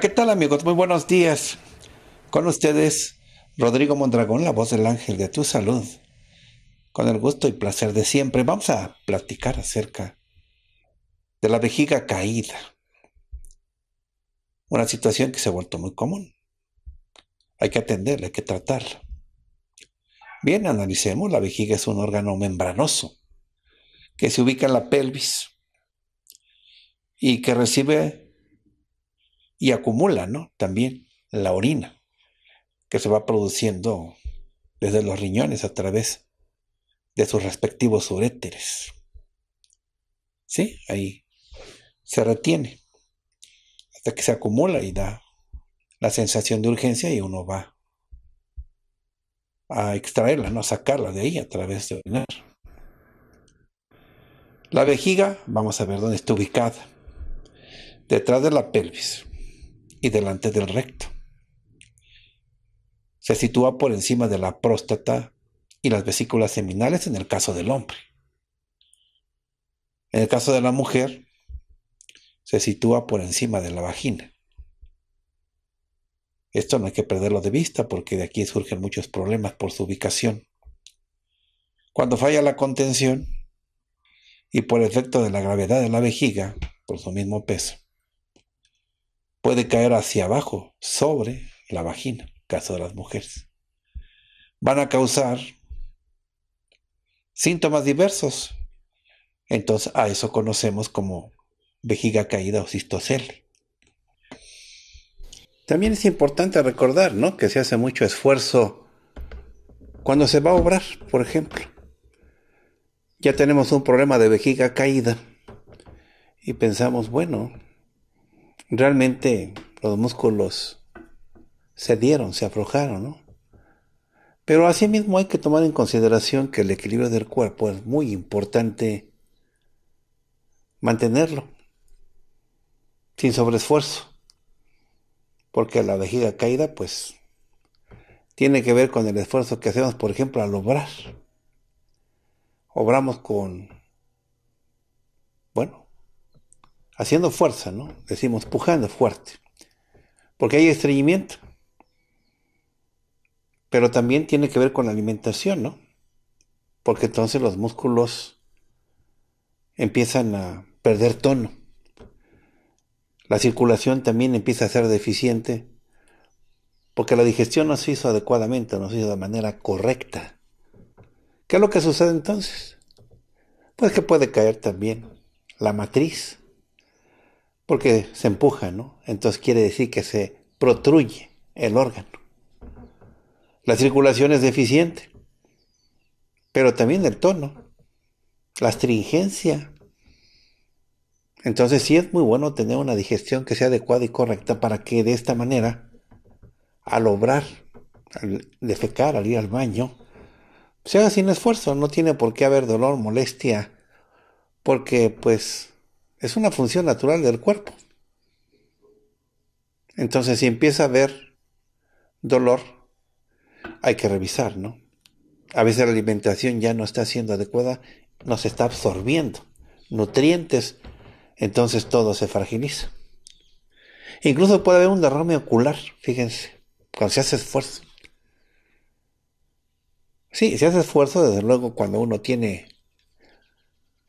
¿qué tal amigos? Muy buenos días. Con ustedes, Rodrigo Mondragón, la voz del ángel de tu salud. Con el gusto y placer de siempre, vamos a platicar acerca de la vejiga caída. Una situación que se ha vuelto muy común. Hay que atenderla, hay que tratarla. Bien, analicemos, la vejiga es un órgano membranoso que se ubica en la pelvis y que recibe y acumula, ¿no? También la orina que se va produciendo desde los riñones a través de sus respectivos uréteres. ¿Sí? Ahí se retiene hasta que se acumula y da la sensación de urgencia y uno va a extraerla, no a sacarla de ahí a través de orinar. La vejiga, vamos a ver dónde está ubicada. Detrás de la pelvis y delante del recto. Se sitúa por encima de la próstata y las vesículas seminales en el caso del hombre. En el caso de la mujer, se sitúa por encima de la vagina. Esto no hay que perderlo de vista porque de aquí surgen muchos problemas por su ubicación. Cuando falla la contención y por efecto de la gravedad de la vejiga, por su mismo peso, puede caer hacia abajo, sobre la vagina, caso de las mujeres. Van a causar síntomas diversos. Entonces, a eso conocemos como vejiga caída o cistocele. También es importante recordar, ¿no? Que se hace mucho esfuerzo cuando se va a obrar, por ejemplo. Ya tenemos un problema de vejiga caída y pensamos, bueno, realmente los músculos se dieron, se aflojaron, ¿no? Pero asimismo hay que tomar en consideración que el equilibrio del cuerpo es muy importante mantenerlo sin sobreesfuerzo, porque la vejiga caída pues tiene que ver con el esfuerzo que hacemos, por ejemplo, al obrar. Obramos con, bueno, haciendo fuerza, ¿no? Decimos, pujando fuerte. Porque hay estreñimiento. Pero también tiene que ver con la alimentación, ¿no? Porque entonces los músculos empiezan a perder tono. La circulación también empieza a ser deficiente porque la digestión no se hizo adecuadamente, no se hizo de manera correcta. ¿Qué es lo que sucede entonces? Pues que puede caer también la matriz porque se empuja, ¿no? Entonces quiere decir que se protruye el órgano. La circulación es deficiente, pero también el tono, la astringencia. Entonces sí es muy bueno tener una digestión que sea adecuada y correcta para que de esta manera, al obrar, al defecar, al ir al baño, se haga sin esfuerzo, no tiene por qué haber dolor, molestia, porque pues es una función natural del cuerpo. Entonces, si empieza a haber dolor, hay que revisar, ¿no? A veces la alimentación ya no está siendo adecuada, no se está absorbiendo nutrientes, entonces todo se fragiliza. Incluso puede haber un derrame ocular, fíjense, cuando se hace esfuerzo. Sí, se hace esfuerzo, desde luego, cuando uno tiene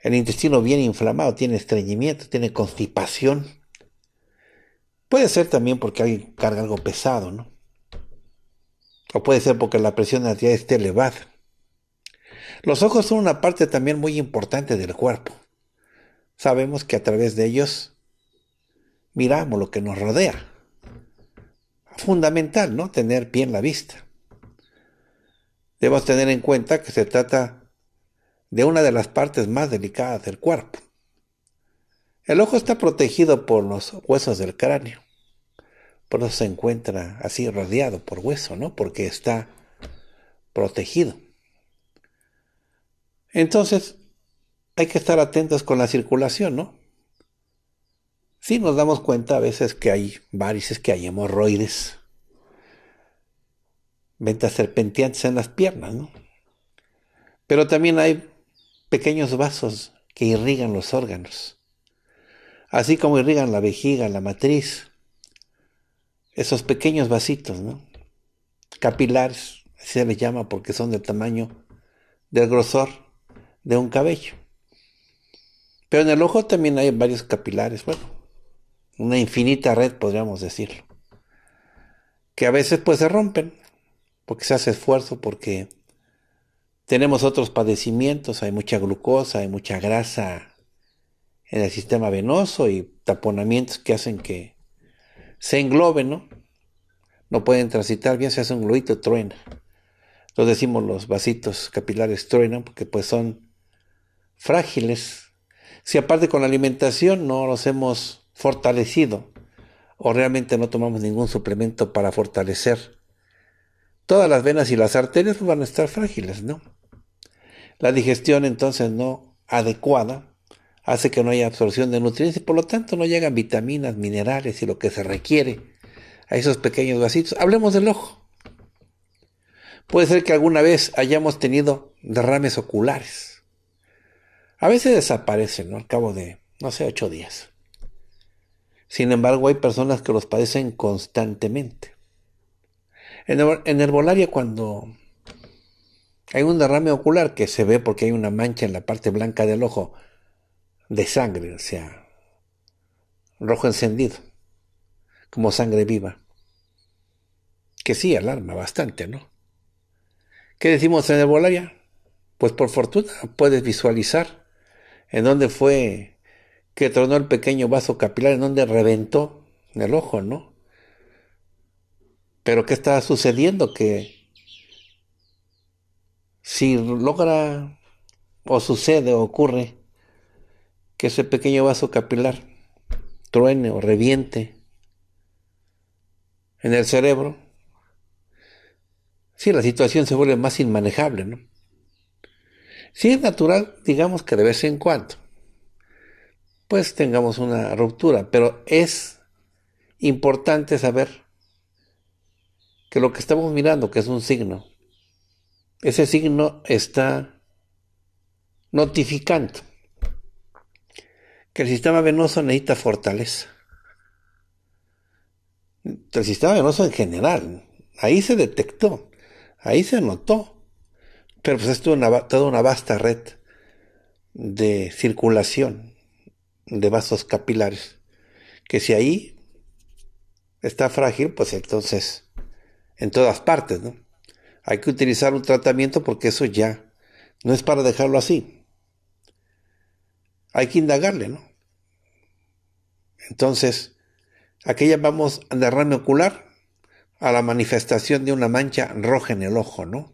el intestino bien inflamado, tiene estreñimiento, tiene constipación. Puede ser también porque alguien carga algo pesado, ¿no? O puede ser porque la presión arterial esté elevada. Los ojos son una parte también muy importante del cuerpo. Sabemos que a través de ellos miramos lo que nos rodea. Fundamental, ¿no? Tener bien la vista. Debemos tener en cuenta que se trata de una de las partes más delicadas del cuerpo. El ojo está protegido por los huesos del cráneo. Por eso se encuentra así rodeado por hueso, ¿no? Porque está protegido. Entonces, hay que estar atentos con la circulación, ¿no? Sí nos damos cuenta a veces que hay varices, que hay hemorroides, ventas serpenteantes en las piernas, ¿no? Pero también hay pequeños vasos que irrigan los órganos, así como irrigan la vejiga, la matriz, esos pequeños vasitos, capilares, Capilares, se les llama porque son del tamaño, del grosor de un cabello. Pero en el ojo también hay varios capilares, bueno, una infinita red podríamos decirlo, que a veces pues se rompen, porque se hace esfuerzo, porque tenemos otros padecimientos, hay mucha glucosa, hay mucha grasa en el sistema venoso y taponamientos que hacen que se engloben, ¿no? No pueden transitar bien, se hace un gluito, truena. Lo decimos los vasitos capilares truenan porque pues son frágiles. Si aparte con la alimentación no los hemos fortalecido o realmente no tomamos ningún suplemento para fortalecer, todas las venas y las arterias pues van a estar frágiles, ¿no? La digestión entonces no adecuada hace que no haya absorción de nutrientes y por lo tanto no llegan vitaminas, minerales y lo que se requiere a esos pequeños vasitos. Hablemos del ojo. Puede ser que alguna vez hayamos tenido derrames oculares. A veces desaparecen al cabo de, no sé, ocho días. Sin embargo, hay personas que los padecen constantemente. En, en herbolaria, cuando hay un derrame ocular que se ve porque hay una mancha en la parte blanca del ojo de sangre, o sea, rojo encendido, como sangre viva. Que sí, alarma bastante, ¿no? ¿Qué decimos en Bolivia? Pues por fortuna puedes visualizar en dónde fue que tronó el pequeño vaso capilar, en dónde reventó el ojo, ¿no? Pero ¿qué está sucediendo? Que si logra o sucede o ocurre que ese pequeño vaso capilar truene o reviente en el cerebro, sí, la situación se vuelve más inmanejable, ¿no? Si es natural, digamos que de vez en cuando, pues tengamos una ruptura, pero es importante saber que lo que estamos mirando, que es un signo, ese signo está notificando que el sistema venoso necesita fortaleza. El sistema venoso en general, ahí se detectó, ahí se notó, pero pues es una, toda una vasta red de circulación de vasos capilares, que si ahí está frágil, pues entonces en todas partes, ¿no? Hay que utilizar un tratamiento porque eso ya no es para dejarlo así. Hay que indagarle, ¿no? Entonces, aquí llamamos derrame ocular a la manifestación de una mancha roja en el ojo, ¿no?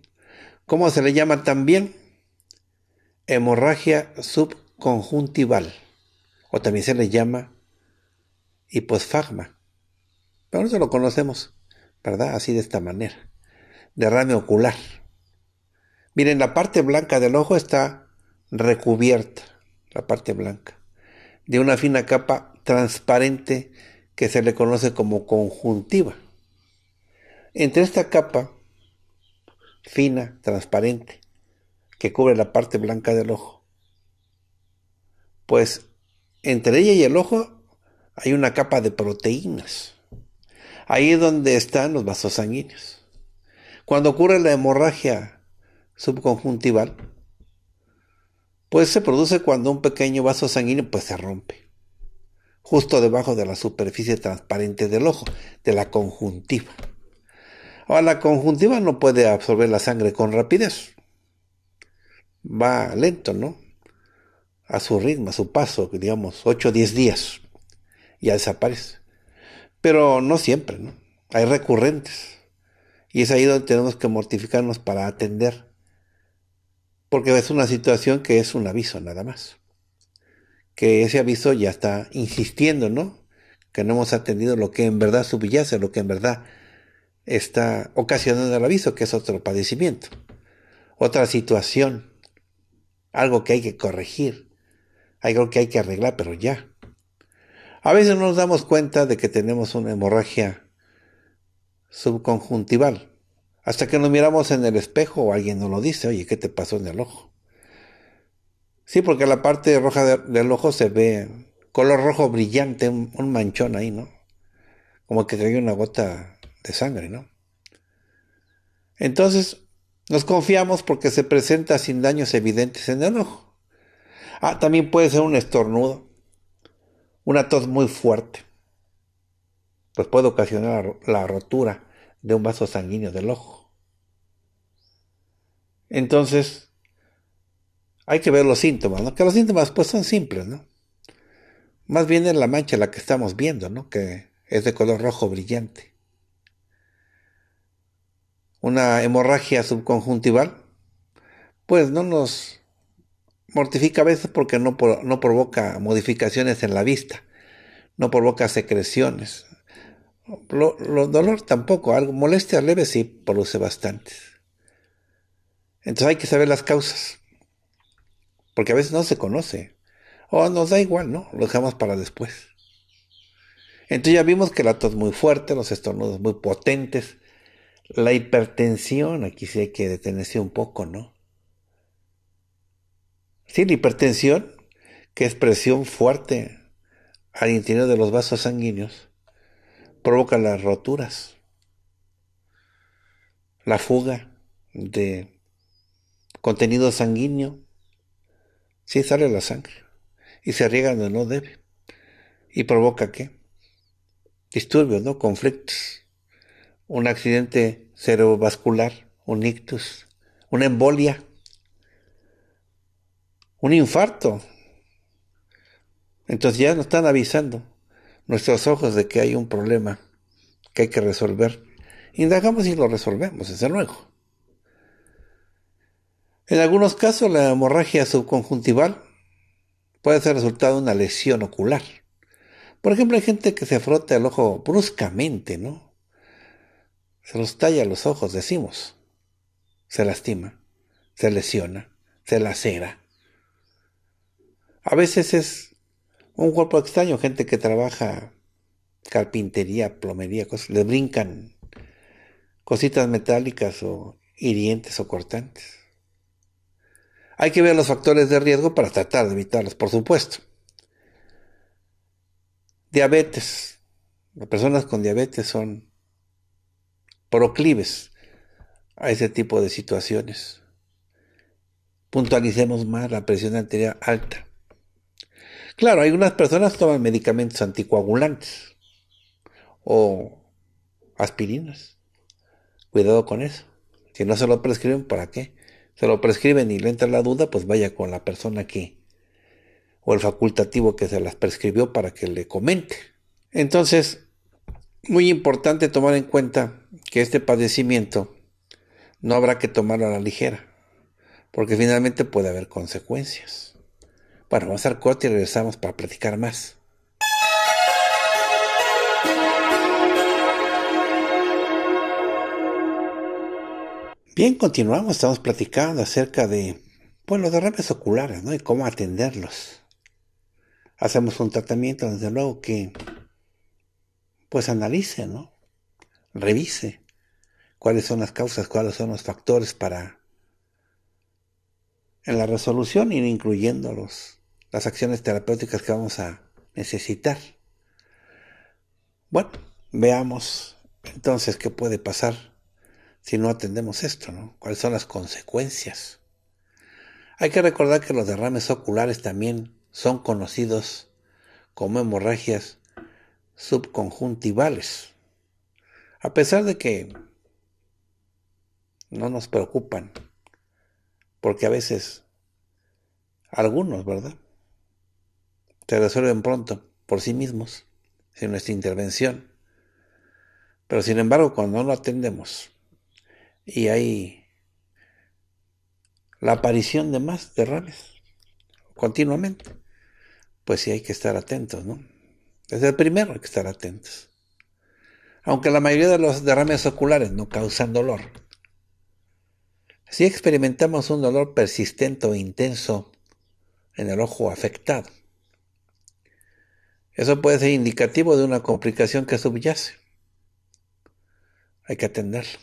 ¿Cómo se le llama también? Hemorragia subconjuntival, o también se le llama hiposfagma. Pero no se lo conocemos, ¿verdad? Así de esta manera derrame ocular. Miren, la parte blanca del ojo está recubierta, la parte blanca, de una fina capa transparente que se le conoce como conjuntiva. Entre esta capa fina, transparente, que cubre la parte blanca del ojo, pues entre ella y el ojo hay una capa de proteínas. Ahí es donde están los vasos sanguíneos. Cuando ocurre la hemorragia subconjuntival, pues se produce cuando un pequeño vaso sanguíneo pues se rompe, justo debajo de la superficie transparente del ojo, de la conjuntiva. Ahora, la conjuntiva no puede absorber la sangre con rapidez. Va lento, ¿no? A su ritmo, a su paso, digamos, 8 o 10 días. Ya desaparece. Pero no siempre, ¿no? Hay recurrentes. Y es ahí donde tenemos que mortificarnos para atender. Porque es una situación que es un aviso nada más. Que ese aviso ya está insistiendo, ¿no? Que no hemos atendido lo que en verdad subyace, lo que en verdad está ocasionando el aviso, que es otro padecimiento, otra situación, algo que hay que corregir, algo que hay que arreglar, pero ya. A veces no nos damos cuenta de que tenemos una hemorragia subconjuntival. Hasta que nos miramos en el espejo o alguien nos lo dice, oye, ¿qué te pasó en el ojo? Sí, porque la parte roja del ojo se ve color rojo brillante, un, manchón ahí, ¿no? Como que cayó una gota de sangre, ¿no? Entonces, nos confiamos porque se presenta sin daños evidentes en el ojo. Ah, también puede ser un estornudo, una tos muy fuerte pues puede ocasionar la rotura de un vaso sanguíneo del ojo. Entonces, hay que ver los síntomas, ¿no? Que los síntomas pues son simples, ¿no? Más bien es la mancha la que estamos viendo, ¿no? Que es de color rojo brillante. Una hemorragia subconjuntival, pues no nos mortifica a veces porque no, no provoca modificaciones en la vista, no provoca secreciones, lo, dolor tampoco, algo, molestias leves sí produce bastantes. Entonces hay que saber las causas, porque a veces no se conoce. O nos da igual, ¿no? Lo dejamos para después. Entonces ya vimos que la tos muy fuerte, los estornudos muy potentes, la hipertensión, aquí sí hay que detenerse un poco, ¿no? Sí, la hipertensión, que es presión fuerte al interior de los vasos sanguíneos provoca las roturas, la fuga de contenido sanguíneo. si sale la sangre y se riega donde no debe. ¿Y provoca qué? Disturbios, ¿no? Conflictos. Un accidente cerebrovascular, un ictus, una embolia, un infarto. Entonces ya nos están avisando nuestros ojos de que hay un problema que hay que resolver, indagamos y lo resolvemos, desde luego. En algunos casos, la hemorragia subconjuntival puede ser resultado de una lesión ocular. Por ejemplo, hay gente que se frota el ojo bruscamente, ¿no? Se los talla los ojos, decimos. Se lastima, se lesiona, se lacera. A veces es un cuerpo extraño, gente que trabaja carpintería, plomería, cosas, le brincan cositas metálicas o hirientes o cortantes. Hay que ver los factores de riesgo para tratar de evitarlos, por supuesto. Diabetes. Las personas con diabetes son proclives a ese tipo de situaciones. Puntualicemos más la presión arterial alta. Claro, hay unas personas toman medicamentos anticoagulantes o aspirinas. Cuidado con eso. Si no se lo prescriben, ¿para qué? Se lo prescriben y le entra la duda, pues vaya con la persona que o el facultativo que se las prescribió para que le comente. Entonces, muy importante tomar en cuenta que este padecimiento no habrá que tomarlo a la ligera, porque finalmente puede haber consecuencias. Bueno, vamos al corte y regresamos para platicar más. Bien, continuamos, estamos platicando acerca de pues, los derrames oculares, ¿no? Y cómo atenderlos. Hacemos un tratamiento, desde luego, que pues analice, ¿no? Revise cuáles son las causas, cuáles son los factores para en la resolución ir incluyendo las acciones terapéuticas que vamos a necesitar. Bueno, veamos entonces qué puede pasar si no atendemos esto, ¿no? ¿Cuáles son las consecuencias? Hay que recordar que los derrames oculares también son conocidos como hemorragias subconjuntivales. A pesar de que no nos preocupan porque a veces algunos, ¿verdad? Se resuelven pronto por sí mismos, sin nuestra intervención. Pero sin embargo, cuando no lo atendemos y hay la aparición de más derrames continuamente, pues sí hay que estar atentos, ¿no? Desde el primero hay que estar atentos. Aunque la mayoría de los derrames oculares no causan dolor, si experimentamos un dolor persistente o intenso en el ojo afectado, eso puede ser indicativo de una complicación que subyace. Hay que atenderlo.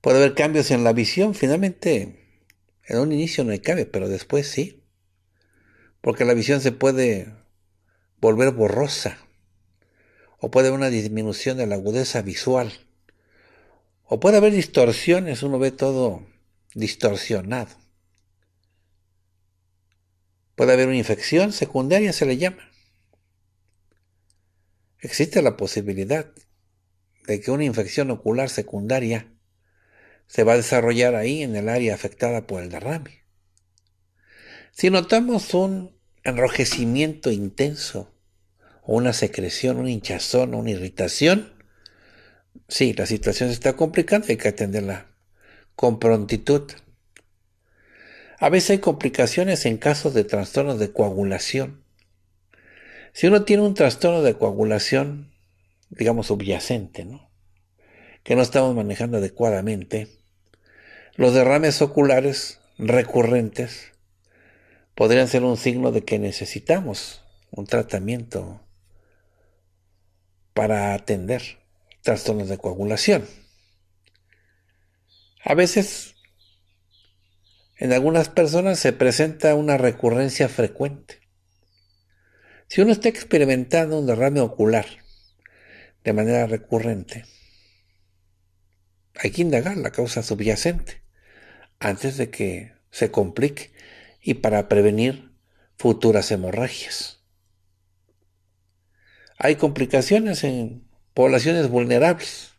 Puede haber cambios en la visión, finalmente, en un inicio no hay cambio, pero después sí. Porque la visión se puede volver borrosa o puede haber una disminución de la agudeza visual o puede haber distorsiones, uno ve todo distorsionado. Puede haber una infección secundaria, se le llama. Existe la posibilidad de que una infección ocular secundaria se va a desarrollar ahí en el área afectada por el derrame. Si notamos un enrojecimiento intenso, una secreción, un hinchazón, una irritación, sí, la situación se está complicando, hay que atenderla con prontitud. A veces hay complicaciones en casos de trastornos de coagulación. Si uno tiene un trastorno de coagulación, digamos subyacente, que no estamos manejando adecuadamente, los derrames oculares recurrentes podrían ser un signo de que necesitamos un tratamiento para atender trastornos de coagulación. A veces, en algunas personas se presenta una recurrencia frecuente. Si uno está experimentando un derrame ocular de manera recurrente, hay que indagar la causa subyacente antes de que se complique y para prevenir futuras hemorragias. Hay complicaciones en poblaciones vulnerables,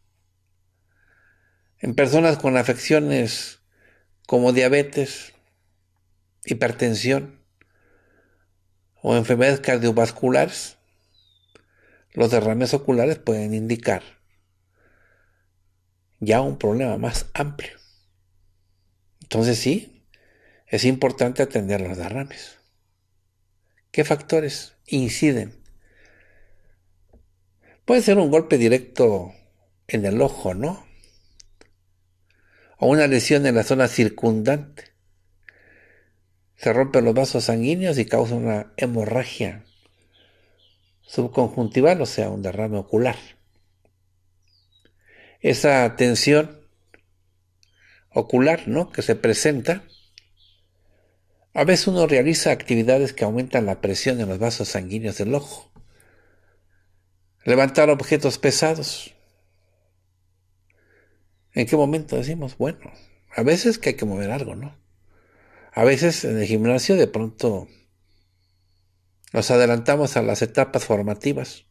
en personas con afecciones como diabetes, hipertensión o enfermedades cardiovasculares. Los derrames oculares pueden indicar ya un problema más amplio. Entonces sí, es importante atender los derrames. ¿Qué factores inciden Puede ser un golpe directo en el ojo, ¿no? O una lesión en la zona circundante. Se rompen los vasos sanguíneos y causa una hemorragia subconjuntival, o sea, un derrame ocular. Esa tensión ocular, ¿no? Que se presenta. A veces uno realiza actividades que aumentan la presión en los vasos sanguíneos del ojo levantar objetos pesados. ¿En qué momento decimos? Bueno, a veces que hay que mover algo, ¿no? A veces en el gimnasio de pronto nos adelantamos a las etapas formativas.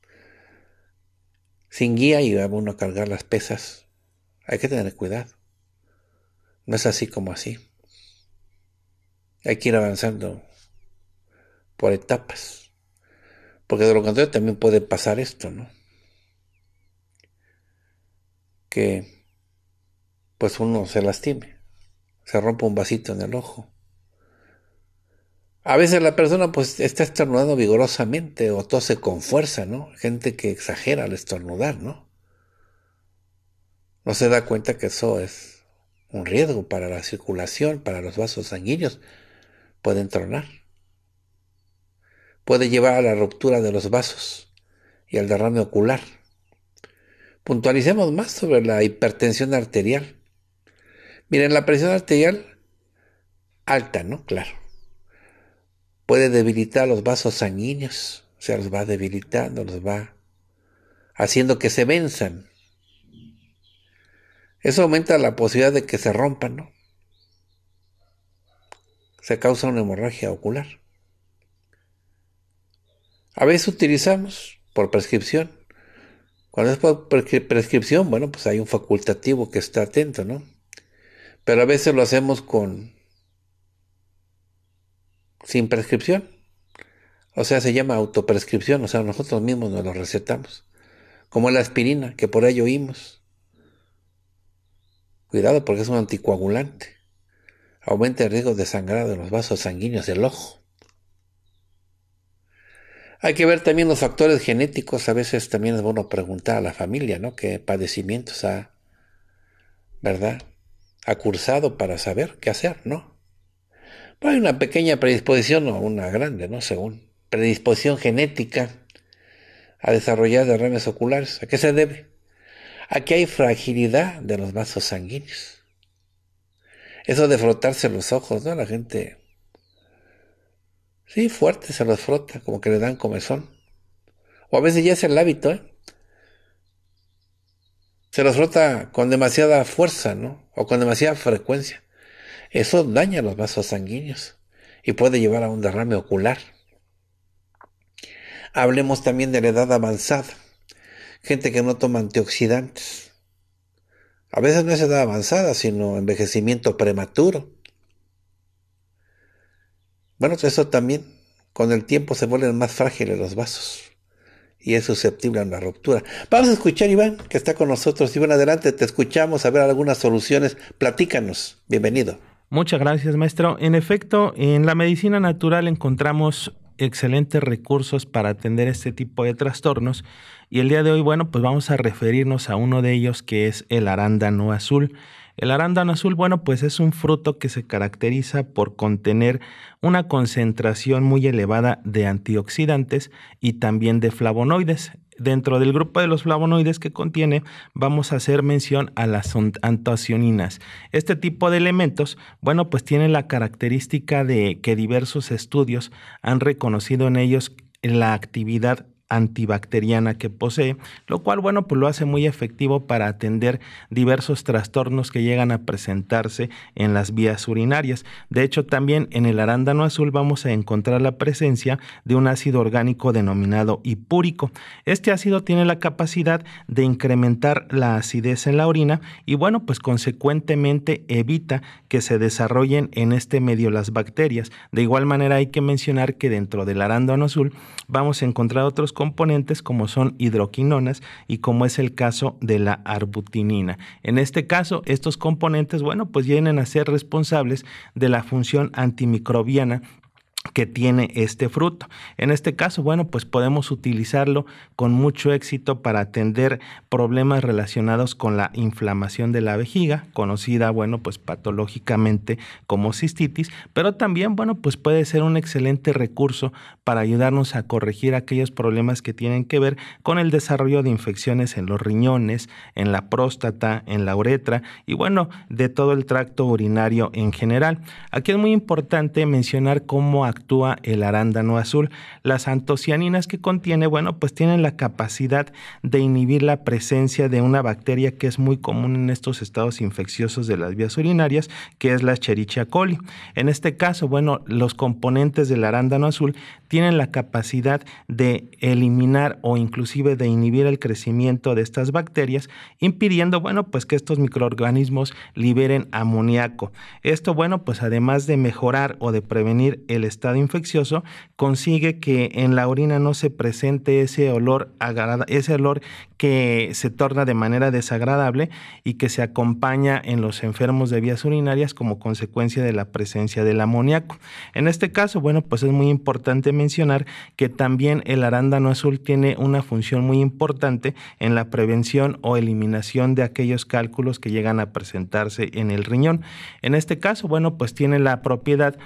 Sin guía y a uno a cargar las pesas. Hay que tener cuidado. No es así como así. Hay que ir avanzando por etapas. Porque de lo contrario también puede pasar esto, ¿no? Que pues uno se lastime, se rompa un vasito en el ojo. A veces la persona pues está estornudando vigorosamente o tose con fuerza, ¿no? Gente que exagera al estornudar, ¿no? No se da cuenta que eso es un riesgo para la circulación, para los vasos sanguíneos. Pueden tronar puede llevar a la ruptura de los vasos y al derrame ocular. Puntualicemos más sobre la hipertensión arterial. Miren, la presión arterial alta, ¿no? Claro. Puede debilitar los vasos sanguíneos, o sea, los va debilitando, los va haciendo que se venzan. Eso aumenta la posibilidad de que se rompan, ¿no? Se causa una hemorragia ocular. A veces utilizamos por prescripción. Cuando es por prescripción, bueno, pues hay un facultativo que está atento, ¿no? Pero a veces lo hacemos con sin prescripción. O sea, se llama autoprescripción, o sea, nosotros mismos nos lo recetamos. Como la aspirina, que por ello oímos. Cuidado porque es un anticoagulante. Aumenta el riesgo de sangrado en los vasos sanguíneos del ojo. Hay que ver también los factores genéticos. A veces también es bueno preguntar a la familia, ¿no? ¿Qué padecimientos ha, ¿verdad? Ha cursado para saber qué hacer, ¿no? hay una pequeña predisposición, o una grande, ¿no? Según. Predisposición genética a desarrollar derrames oculares. ¿A qué se debe? A que hay fragilidad de los vasos sanguíneos. Eso de frotarse los ojos, ¿no? La gente Sí, fuerte se los frota, como que le dan comezón. O a veces ya es el hábito, ¿eh? Se los frota con demasiada fuerza, ¿no? O con demasiada frecuencia. Eso daña los vasos sanguíneos y puede llevar a un derrame ocular. Hablemos también de la edad avanzada. Gente que no toma antioxidantes. A veces no es edad avanzada, sino envejecimiento prematuro. Bueno, eso también, con el tiempo se vuelven más frágiles los vasos y es susceptible a una ruptura. Vamos a escuchar, Iván, que está con nosotros. Iván, adelante, te escuchamos, a ver algunas soluciones. Platícanos, bienvenido. Muchas gracias, maestro. En efecto, en la medicina natural encontramos excelentes recursos para atender este tipo de trastornos y el día de hoy, bueno, pues vamos a referirnos a uno de ellos que es el arándano azul. El arándano azul, bueno, pues es un fruto que se caracteriza por contener una concentración muy elevada de antioxidantes y también de flavonoides. Dentro del grupo de los flavonoides que contiene, vamos a hacer mención a las antocianinas. Este tipo de elementos, bueno, pues tienen la característica de que diversos estudios han reconocido en ellos la actividad antibacteriana que posee, lo cual, bueno, pues lo hace muy efectivo para atender diversos trastornos que llegan a presentarse en las vías urinarias. De hecho, también en el arándano azul vamos a encontrar la presencia de un ácido orgánico denominado hipúrico. Este ácido tiene la capacidad de incrementar la acidez en la orina y, bueno, pues consecuentemente evita que se desarrollen en este medio las bacterias. De igual manera, hay que mencionar que dentro del arándano azul vamos a encontrar otros componentes como son hidroquinonas y como es el caso de la arbutinina. En este caso, estos componentes, bueno, pues vienen a ser responsables de la función antimicrobiana que tiene este fruto. En este caso, bueno, pues podemos utilizarlo con mucho éxito para atender problemas relacionados con la inflamación de la vejiga, conocida, bueno, pues patológicamente como cistitis, pero también, bueno, pues puede ser un excelente recurso para ayudarnos a corregir aquellos problemas que tienen que ver con el desarrollo de infecciones en los riñones, en la próstata, en la uretra y, bueno, de todo el tracto urinario en general. Aquí es muy importante mencionar cómo actúa el arándano azul. Las antocianinas que contiene, bueno, pues tienen la capacidad de inhibir la presencia de una bacteria que es muy común en estos estados infecciosos de las vías urinarias, que es la Escherichia coli. En este caso, bueno, los componentes del arándano azul tienen la capacidad de eliminar o inclusive de inhibir el crecimiento de estas bacterias, impidiendo, bueno, pues que estos microorganismos liberen amoníaco. Esto, bueno, pues además de mejorar o de prevenir el estado infeccioso, consigue que en la orina no se presente ese olor, ese olor que se torna de manera desagradable y que se acompaña en los enfermos de vías urinarias como consecuencia de la presencia del amoníaco. En este caso, bueno, pues es muy importante mencionar que también el arándano azul tiene una función muy importante en la prevención o eliminación de aquellos cálculos que llegan a presentarse en el riñón. En este caso, bueno, pues tiene la propiedad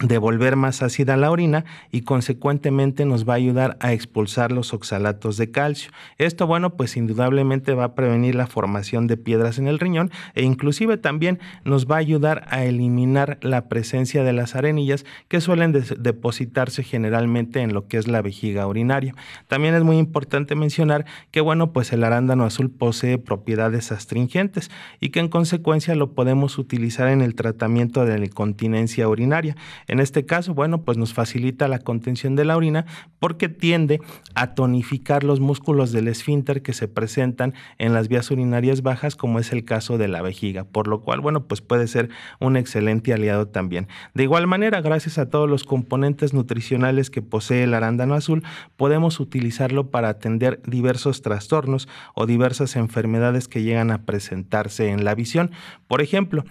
devolver volver más ácida la orina y consecuentemente nos va a ayudar a expulsar los oxalatos de calcio. Esto, bueno, pues indudablemente va a prevenir la formación de piedras en el riñón e inclusive también nos va a ayudar a eliminar la presencia de las arenillas que suelen depositarse generalmente en lo que es la vejiga urinaria. También es muy importante mencionar que, bueno, pues el arándano azul posee propiedades astringentes y que en consecuencia lo podemos utilizar en el tratamiento de la incontinencia urinaria. En este caso, bueno, pues nos facilita la contención de la orina porque tiende a tonificar los músculos del esfínter que se presentan en las vías urinarias bajas, como es el caso de la vejiga, por lo cual, bueno, pues puede ser un excelente aliado también. De igual manera, gracias a todos los componentes nutricionales que posee el arándano azul, podemos utilizarlo para atender diversos trastornos o diversas enfermedades que llegan a presentarse en la visión. Por ejemplo,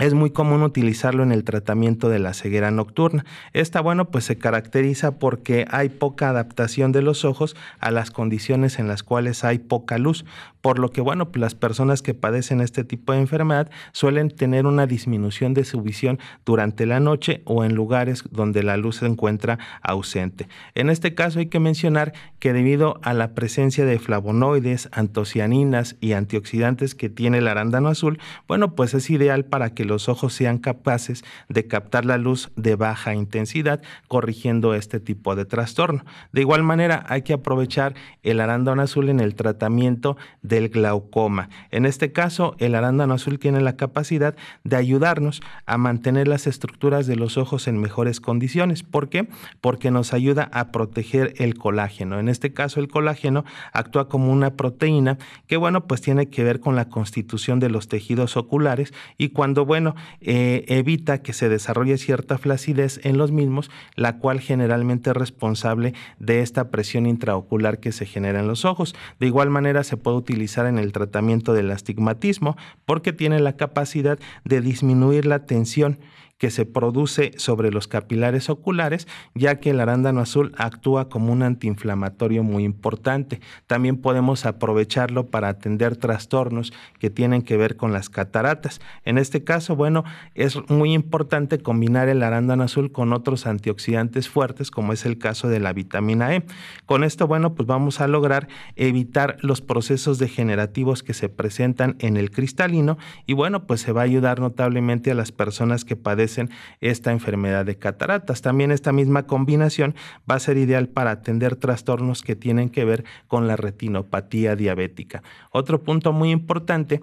es muy común utilizarlo en el tratamiento de la ceguera nocturna. Esta, bueno, pues se caracteriza porque hay poca adaptación de los ojos a las condiciones en las cuales hay poca luz por lo que, bueno, las personas que padecen este tipo de enfermedad suelen tener una disminución de su visión durante la noche o en lugares donde la luz se encuentra ausente. En este caso hay que mencionar que debido a la presencia de flavonoides, antocianinas y antioxidantes que tiene el arándano azul, bueno, pues es ideal para que los ojos sean capaces de captar la luz de baja intensidad, corrigiendo este tipo de trastorno. De igual manera, hay que aprovechar el arándano azul en el tratamiento de del glaucoma. En este caso, el arándano azul tiene la capacidad de ayudarnos a mantener las estructuras de los ojos en mejores condiciones. ¿Por qué? Porque nos ayuda a proteger el colágeno. En este caso, el colágeno actúa como una proteína que, bueno, pues tiene que ver con la constitución de los tejidos oculares y cuando, bueno, eh, evita que se desarrolle cierta flacidez en los mismos, la cual generalmente es responsable de esta presión intraocular que se genera en los ojos. De igual manera, se puede utilizar en el tratamiento del astigmatismo porque tiene la capacidad de disminuir la tensión que se produce sobre los capilares oculares, ya que el arándano azul actúa como un antiinflamatorio muy importante. También podemos aprovecharlo para atender trastornos que tienen que ver con las cataratas. En este caso, bueno, es muy importante combinar el arándano azul con otros antioxidantes fuertes, como es el caso de la vitamina E. Con esto, bueno, pues vamos a lograr evitar los procesos degenerativos que se presentan en el cristalino y bueno, pues se va a ayudar notablemente a las personas que padecen esta enfermedad de cataratas. También esta misma combinación va a ser ideal para atender trastornos que tienen que ver con la retinopatía diabética. Otro punto muy importante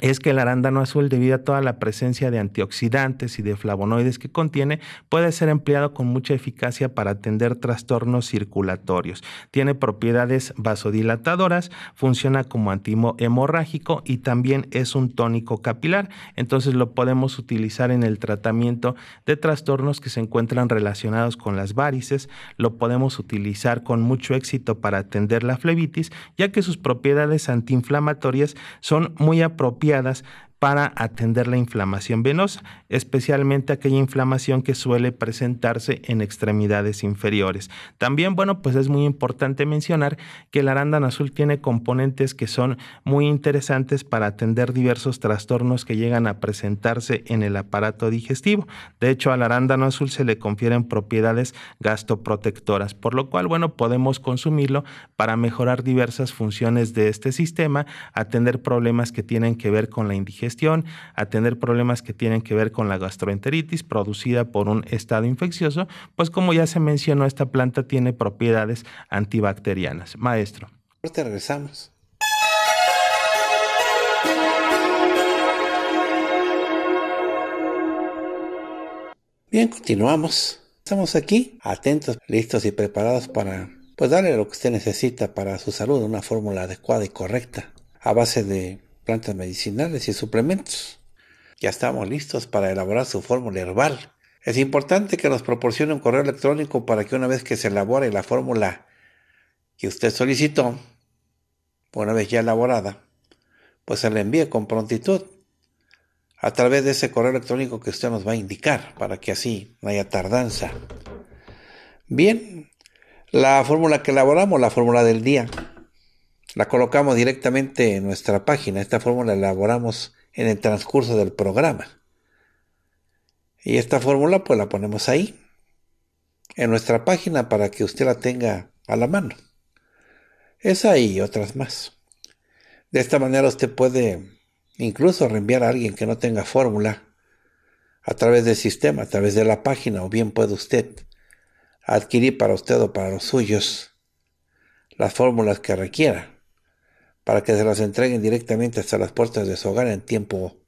es que el arándano azul, debido a toda la presencia de antioxidantes y de flavonoides que contiene, puede ser empleado con mucha eficacia para atender trastornos circulatorios. Tiene propiedades vasodilatadoras, funciona como antihemorrágico y también es un tónico capilar. Entonces lo podemos utilizar en el tratamiento de trastornos que se encuentran relacionados con las varices. Lo podemos utilizar con mucho éxito para atender la flebitis, ya que sus propiedades antiinflamatorias son muy apropiadas apropiadas para atender la inflamación venosa, especialmente aquella inflamación que suele presentarse en extremidades inferiores. También, bueno, pues es muy importante mencionar que el arándano azul tiene componentes que son muy interesantes para atender diversos trastornos que llegan a presentarse en el aparato digestivo. De hecho, al arándano azul se le confieren propiedades gastoprotectoras, por lo cual, bueno, podemos consumirlo para mejorar diversas funciones de este sistema, atender problemas que tienen que ver con la indigestión a tener problemas que tienen que ver con la gastroenteritis producida por un estado infeccioso, pues como ya se mencionó, esta planta tiene propiedades antibacterianas. Maestro. Te regresamos. Bien, continuamos. Estamos aquí, atentos, listos y preparados para pues darle lo que usted necesita para su salud, una fórmula adecuada y correcta, a base de plantas medicinales y suplementos. Ya estamos listos para elaborar su fórmula herbal. Es importante que nos proporcione un correo electrónico para que una vez que se elabore la fórmula que usted solicitó, una vez ya elaborada, pues se la envíe con prontitud a través de ese correo electrónico que usted nos va a indicar para que así no haya tardanza. Bien, la fórmula que elaboramos, la fórmula del día, la colocamos directamente en nuestra página. Esta fórmula la elaboramos en el transcurso del programa. Y esta fórmula pues la ponemos ahí, en nuestra página para que usted la tenga a la mano. Esa y otras más. De esta manera usted puede incluso reenviar a alguien que no tenga fórmula a través del sistema, a través de la página, o bien puede usted adquirir para usted o para los suyos las fórmulas que requiera para que se las entreguen directamente hasta las puertas de su hogar en tiempo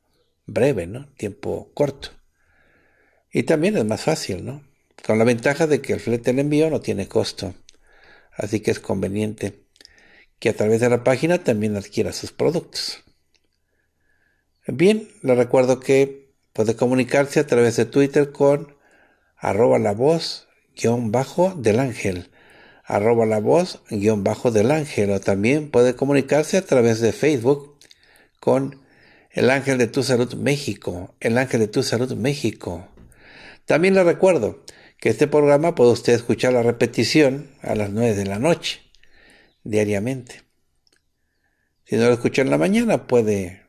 breve, ¿no? Tiempo corto. Y también es más fácil, ¿no? Con la ventaja de que el flete del envío no tiene costo. Así que es conveniente que a través de la página también adquiera sus productos. Bien, le recuerdo que puede comunicarse a través de Twitter con arroba la voz guión bajo del ángel arroba la voz guión bajo del ángel o también puede comunicarse a través de Facebook con el ángel de tu salud México, el ángel de tu salud México. También le recuerdo que este programa puede usted escuchar la repetición a las 9 de la noche diariamente. Si no lo escucha en la mañana, puede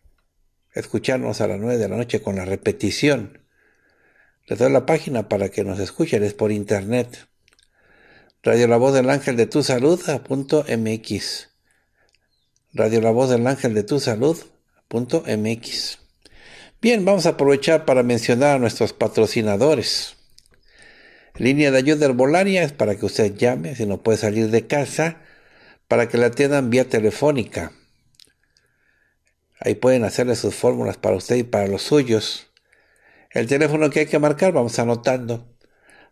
escucharnos a las 9 de la noche con la repetición. Le doy la página para que nos escuchen, es por internet Radio La Voz del Ángel de Tu .mx Radio La Voz del Ángel de Tu .mx Bien, vamos a aprovechar para mencionar a nuestros patrocinadores. Línea de ayuda herbolaria es para que usted llame si no puede salir de casa, para que la atiendan vía telefónica. Ahí pueden hacerle sus fórmulas para usted y para los suyos. El teléfono que hay que marcar, vamos anotando.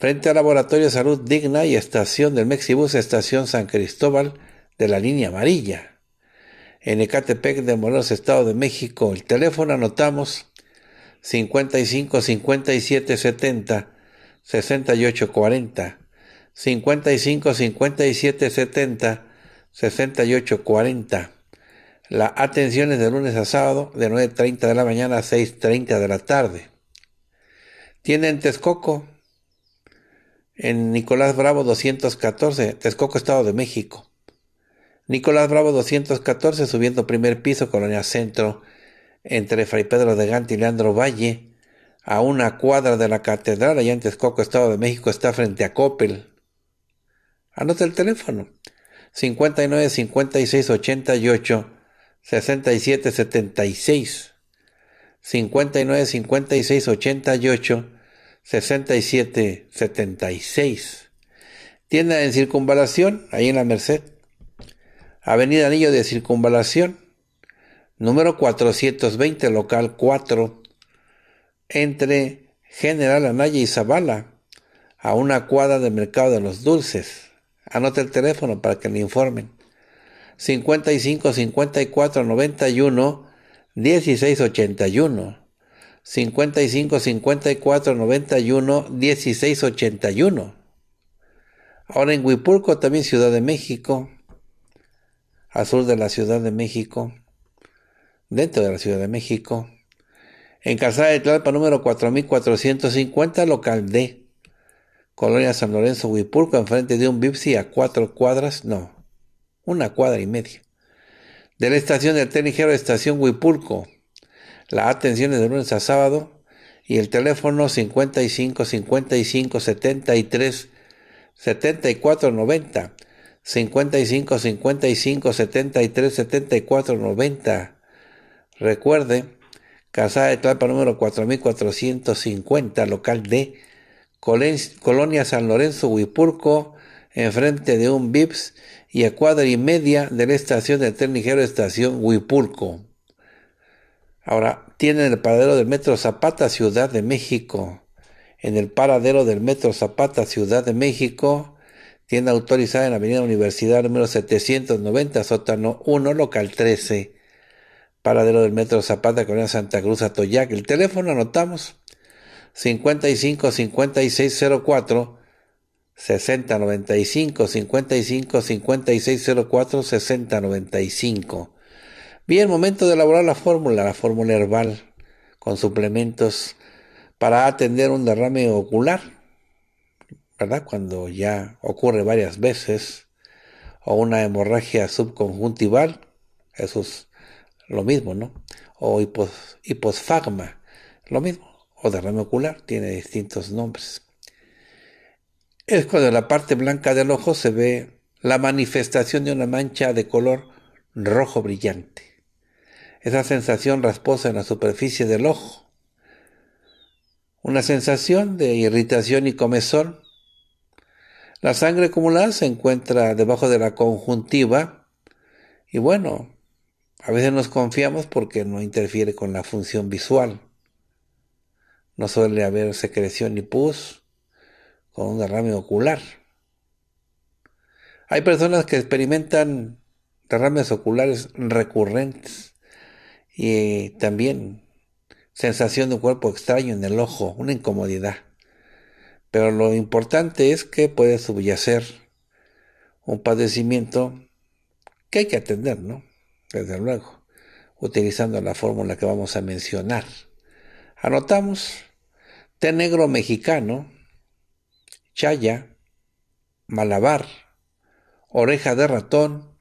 Frente al Laboratorio de Salud Digna y estación del Mexibus, estación San Cristóbal de la línea amarilla. En Ecatepec de Morelos, Estado de México, el teléfono anotamos 55 57 70 68 40. 55 57 70 68 40. La atención es de lunes a sábado de 9.30 de la mañana a 6.30 de la tarde. Tienen en Texcoco, en Nicolás Bravo 214, Texcoco, Estado de México. Nicolás Bravo 214, subiendo primer piso, Colonia Centro, entre Fray Pedro de Gante y Leandro Valle, a una cuadra de la catedral, allá en Texcoco, Estado de México, está frente a Coppel. Anota el teléfono. 59 56 88 67 76. 59 56 88 6776. Tienda en circunvalación, ahí en la Merced. Avenida Anillo de Circunvalación, número 420, local 4, entre General Anaya y Zavala, a una cuadra del Mercado de los Dulces. Anota el teléfono para que le informen. 55 54 91 16 81. 55 54 91 16 81. Ahora en Huipulco, también Ciudad de México, al sur de la Ciudad de México, dentro de la Ciudad de México. En Calzada de Tlalpa número 4450, local D. Colonia San Lorenzo, Huipulco, enfrente de un Bipsi a cuatro cuadras, no, una cuadra y media. De la estación del tren ligero, estación Huipulco, la atención es de lunes a sábado y el teléfono 55 55 73 74 90. 55 55 73 74 90. Recuerde, Casada de Tlalpa número 4450, local de Colonia San Lorenzo, Huipurco, enfrente de un VIPS y a cuadra y media de la estación de tren ligero Estación Huipurco. Ahora, en el paradero del Metro Zapata, Ciudad de México. En el paradero del Metro Zapata, Ciudad de México, tienda autorizada en la Avenida Universidad número 790, sótano 1, local 13. Paradero del Metro Zapata, Colonia Santa Cruz, Atoyac. El teléfono anotamos 55 5604 6095 55 5604 6095. Bien, momento de elaborar la fórmula, la fórmula herbal, con suplementos para atender un derrame ocular, ¿verdad? Cuando ya ocurre varias veces, o una hemorragia subconjuntival, eso es lo mismo, ¿no? O hiposfagma, lo mismo, o derrame ocular, tiene distintos nombres. Es cuando en la parte blanca del ojo se ve la manifestación de una mancha de color rojo brillante esa sensación rasposa en la superficie del ojo, una sensación de irritación y comezón. La sangre acumulada se encuentra debajo de la conjuntiva y bueno, a veces nos confiamos porque no interfiere con la función visual. No suele haber secreción ni pus con un derrame ocular. Hay personas que experimentan derrames oculares recurrentes y también sensación de un cuerpo extraño en el ojo, una incomodidad. Pero lo importante es que puede subyacer un padecimiento que hay que atender, ¿no? Desde luego, utilizando la fórmula que vamos a mencionar. Anotamos té negro mexicano, chaya, malabar, oreja de ratón,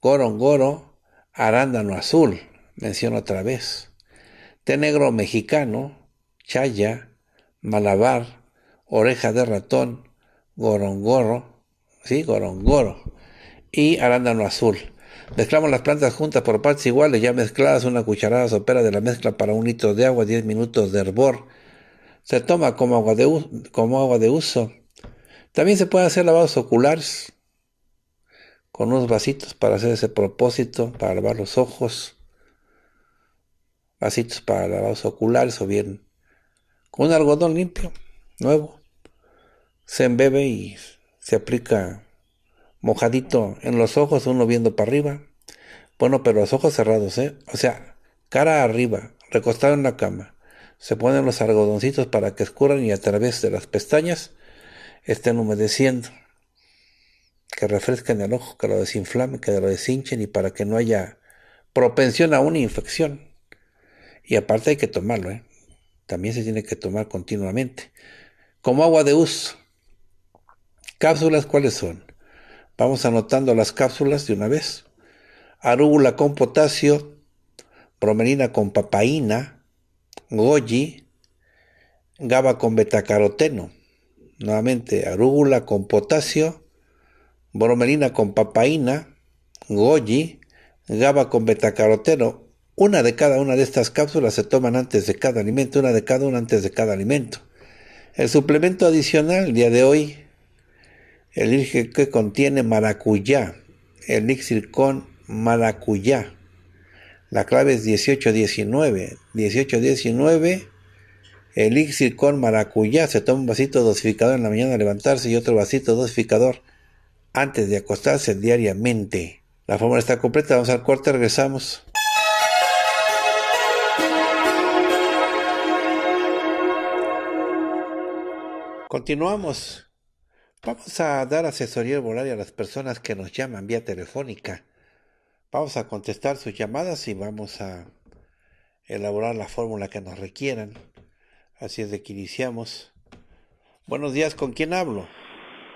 goro, arándano azul menciono otra vez, té negro mexicano, chaya, malabar, oreja de ratón, gorongoro, sí, gorongoro, y arándano azul. Mezclamos las plantas juntas por partes iguales, ya mezcladas una cucharada sopera de la mezcla para un litro de agua, 10 minutos de hervor. Se toma como agua de, como agua de uso. También se pueden hacer lavados oculares con unos vasitos para hacer ese propósito, para lavar los ojos vasitos para lavados oculares o bien con un algodón limpio, nuevo. Se embebe y se aplica mojadito en los ojos, uno viendo para arriba. Bueno, pero los ojos cerrados, ¿eh? O sea, cara arriba, recostado en la cama. Se ponen los algodoncitos para que escurran y a través de las pestañas estén humedeciendo. Que refresquen el ojo, que lo desinflamen, que lo deshinchen y para que no haya propensión a una infección. Y aparte hay que tomarlo, ¿eh? también se tiene que tomar continuamente. Como agua de uso. Cápsulas, ¿cuáles son? Vamos anotando las cápsulas de una vez. Arúgula con potasio, bromelina con papaína, goji, GABA con betacaroteno. Nuevamente, arúgula con potasio, bromelina con papaína, goji, GABA con betacaroteno. Una de cada una de estas cápsulas se toman antes de cada alimento, una de cada una antes de cada alimento. El suplemento adicional el día de hoy, el que contiene maracuyá, el elixir con maracuyá. La clave es 18-19. 18-19, elixir con maracuyá. Se toma un vasito dosificador en la mañana al levantarse y otro vasito dosificador antes de acostarse diariamente. La fórmula está completa, vamos al corte, regresamos. Continuamos. Vamos a dar asesoría horaria a las personas que nos llaman vía telefónica. Vamos a contestar sus llamadas y vamos a elaborar la fórmula que nos requieran. Así es de que iniciamos. Buenos días, ¿con quién hablo?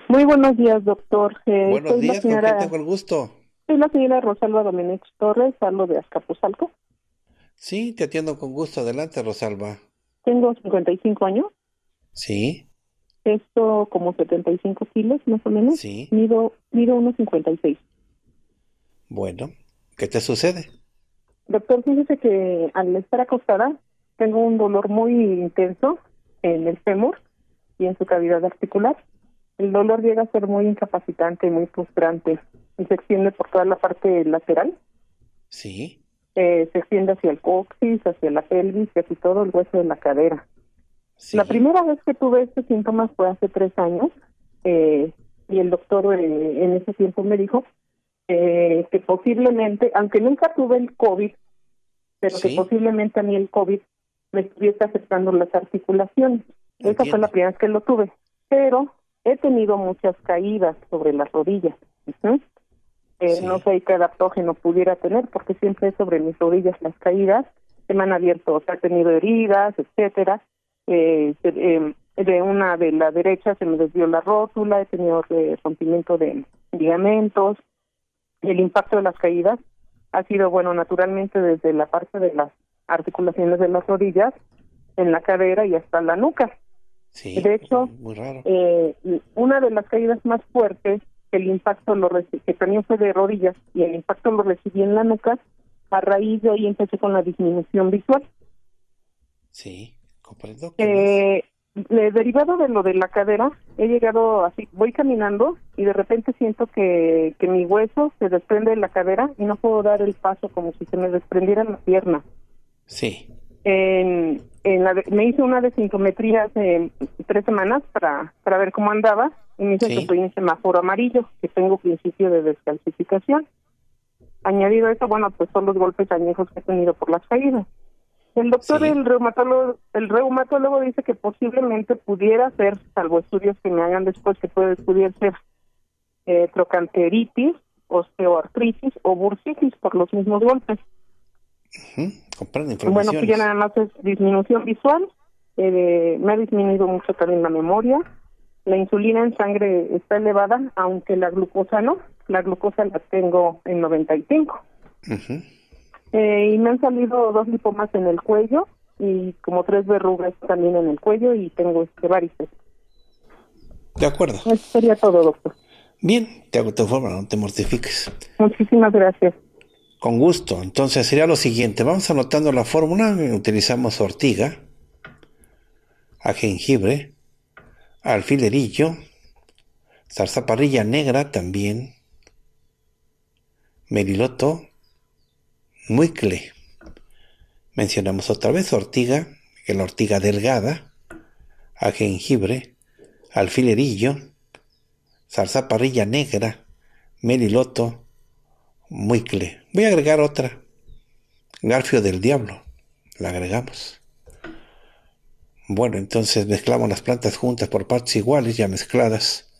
Muy buenos días, doctor. buenos días, señora, ¿con quién tengo el gusto? Soy la señora Rosalba Domínguez Torres, hablo de Azcapotzalco. Sí, te atiendo con gusto. Adelante, Rosalba. Tengo 55 años. Sí. Esto como 75 kilos más o menos. Sí. Mido, mido unos 56. Bueno, ¿qué te sucede? Doctor, fíjese que al estar acostada tengo un dolor muy intenso en el fémur y en su cavidad articular. El dolor llega a ser muy incapacitante, muy frustrante y se extiende por toda la parte lateral. Sí. Eh, se extiende hacia el coxis, hacia la pelvis y hacia todo el hueso de la cadera. La primera vez que tuve estos síntomas fue hace tres años eh, y el doctor eh, en ese tiempo me dijo eh, que posiblemente, aunque nunca tuve el COVID, pero que posiblemente a mí el COVID me estuviese afectando las articulaciones. Esa fue la primera vez que lo tuve, pero he tenido muchas caídas sobre las rodillas. No sé qué adaptógeno pudiera tener, porque siempre sobre mis rodillas las caídas se me han abierto, o sea, he tenido heridas, etcétera eh, em, de, una de la derecha se me desvió la rótula, he tenido eh, rompimiento de ligamentos, el impacto de las caídas ha sido, bueno, naturalmente desde la parte de las articulaciones de las rodillas en la cadera y hasta la nuca. de hecho, eh, una de las caídas más fuertes, el impacto lo que también fue de rodillas y el impacto lo recibí en la nuca, a raíz de ahí empecé con la disminución visual. Sí. Eh, derivado de lo de la cadera, he llegado así, voy caminando y de repente siento que, mi hueso se desprende de la cadera y no puedo dar el paso como si se me desprendiera la pierna. Sí. me hice una de hace tres semanas para, para ver cómo andaba y me hice que estoy en semáforo amarillo, que tengo principio de descalcificación. Añadido a eso, bueno, pues son los golpes añejos que he tenido por las caídas. El doctor, el, reumatólogo, el reumatólogo dice que posiblemente pudiera ser, salvo estudios que me hagan después, que puede, pudiera ser eh, trocanteritis, osteoartritis o bursitis por los mismos golpes. Bueno, que pues ya nada más es disminución visual, eh, me ha disminuido mucho también la memoria, la insulina en sangre está elevada, aunque la glucosa no, la glucosa la tengo en 95. Eh, y me han salido dos lipomas en el cuello y como tres verrugas también en el cuello y tengo este varices. De acuerdo. Eso sería todo, doctor. Bien, te hago tu forma, no te mortifiques. Muchísimas gracias. Con gusto. Entonces sería lo siguiente. Vamos anotando la fórmula. Utilizamos ortiga, a jengibre, alfilerillo, zarzaparrilla negra también, meriloto, muicle. Mencionamos otra vez ortiga, que la ortiga delgada, a jengibre, alfilerillo, zarzaparrilla negra, meliloto, muicle. Voy a agregar otra, garfio del diablo. La agregamos. Bueno, entonces mezclamos las plantas juntas por partes iguales, ya mezcladas.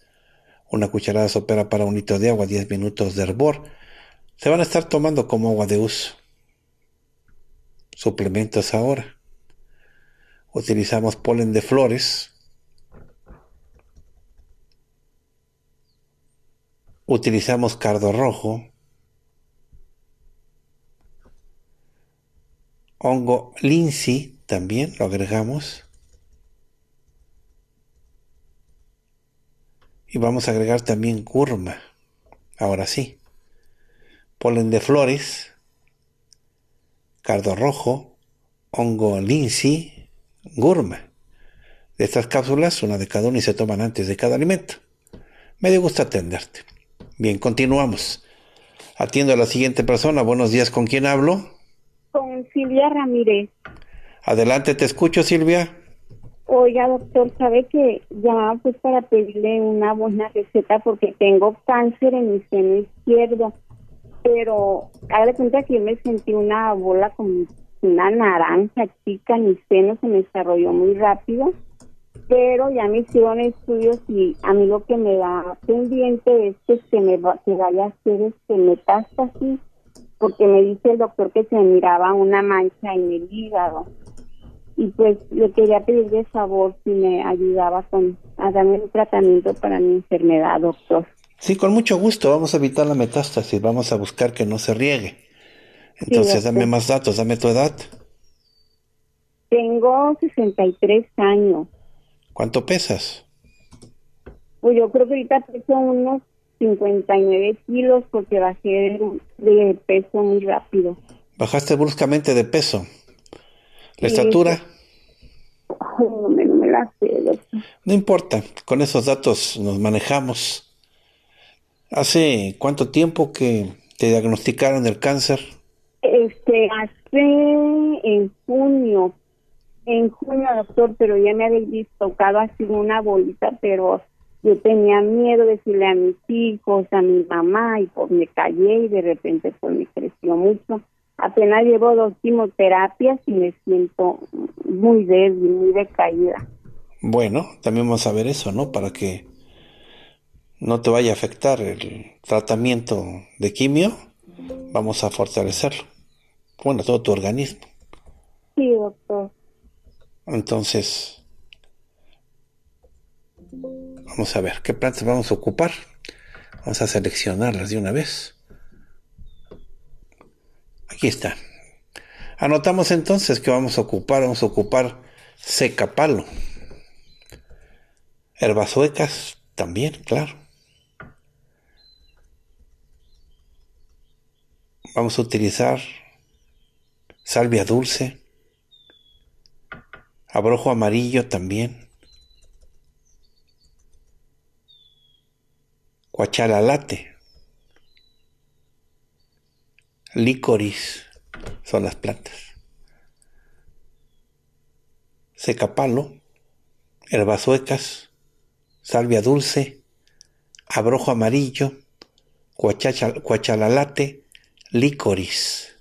Una cucharada sopera para un litro de agua, 10 minutos de hervor se van a estar tomando como agua de uso. Suplementos ahora. Utilizamos polen de flores. Utilizamos cardo rojo. Hongo linsi también lo agregamos. Y vamos a agregar también curma. Ahora sí polen de flores, cardo rojo, hongo linci, gurma. De estas cápsulas, una de cada una y se toman antes de cada alimento. Me gusta atenderte. Bien, continuamos. Atiendo a la siguiente persona. Buenos días, ¿con quién hablo? Con Silvia Ramírez. Adelante, te escucho, Silvia. Oiga, doctor, sabe que ya pues para pedirle una buena receta porque tengo cáncer en mi seno izquierdo pero la cuenta que yo me sentí una bola como una naranja chica, mi seno se me desarrolló muy rápido, pero ya me hicieron estudios y a mí lo que me da pendiente es que me va, que vaya a hacer este metástasis, porque me dice el doctor que se miraba una mancha en el hígado. Y pues le quería pedirle de favor si me ayudaba con, a darme un tratamiento para mi enfermedad, doctor. Sí, con mucho gusto, vamos a evitar la metástasis, vamos a buscar que no se riegue. Entonces, dame más datos, dame tu edad. Tengo 63 años. ¿Cuánto pesas? Pues yo creo que ahorita peso unos 59 kilos porque bajé de peso muy rápido. Bajaste bruscamente de peso. ¿La estatura? No, no me la sé. No importa, con esos datos nos manejamos. ¿Hace cuánto tiempo que te diagnosticaron el cáncer? Este, hace en junio, en junio, doctor, pero ya me habéis tocado así una bolita, pero yo tenía miedo de decirle a mis hijos, a mi mamá, y pues me callé y de repente pues me creció mucho. Apenas llevo dos quimioterapias y me siento muy débil, muy decaída. Bueno, también vamos a ver eso, ¿no? Para que no te vaya a afectar el tratamiento de quimio, vamos a fortalecerlo. Bueno, todo tu organismo. Sí, doctor. Entonces, vamos a ver qué plantas vamos a ocupar. Vamos a seleccionarlas de una vez. Aquí está. Anotamos entonces que vamos a ocupar, vamos a ocupar secapalo. Herbas suecas también, claro Vamos a utilizar salvia dulce, abrojo amarillo también, cuachalalate, licoris son las plantas, secapalo, suecas, salvia dulce, abrojo amarillo, cuachalalate, licoris.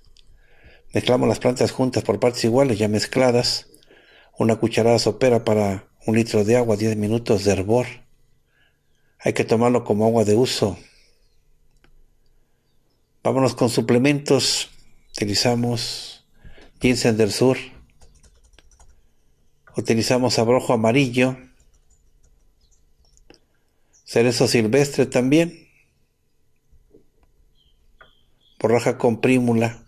Mezclamos las plantas juntas por partes iguales, ya mezcladas. Una cucharada sopera para un litro de agua, 10 minutos de hervor. Hay que tomarlo como agua de uso. Vámonos con suplementos. Utilizamos ginseng del sur. Utilizamos abrojo amarillo. Cerezo silvestre también borraja con prímula,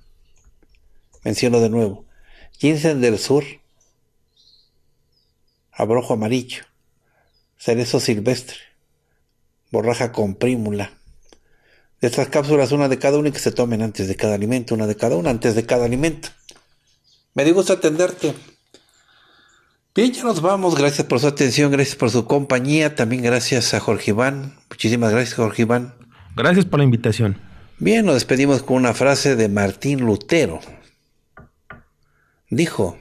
menciono de nuevo, ginseng del sur, abrojo amarillo, cerezo silvestre, borraja prímula. De estas cápsulas, una de cada una y que se tomen antes de cada alimento, una de cada una antes de cada alimento. Me dio gusto atenderte. Bien, ya nos vamos. Gracias por su atención, gracias por su compañía. También gracias a Jorge Iván. Muchísimas gracias, Jorge Iván. Gracias por la invitación. Bien, nos despedimos con una frase de Martín Lutero. Dijo,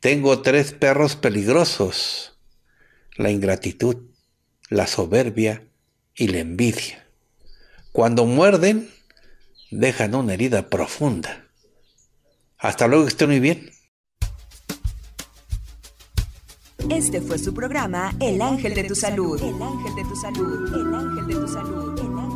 tengo tres perros peligrosos, la ingratitud, la soberbia y la envidia. Cuando muerden, dejan una herida profunda. Hasta luego, que estén muy bien. Este fue su programa El Ángel de tu Salud. El Ángel de tu Salud. El Ángel de tu Salud. El ángel de tu salud.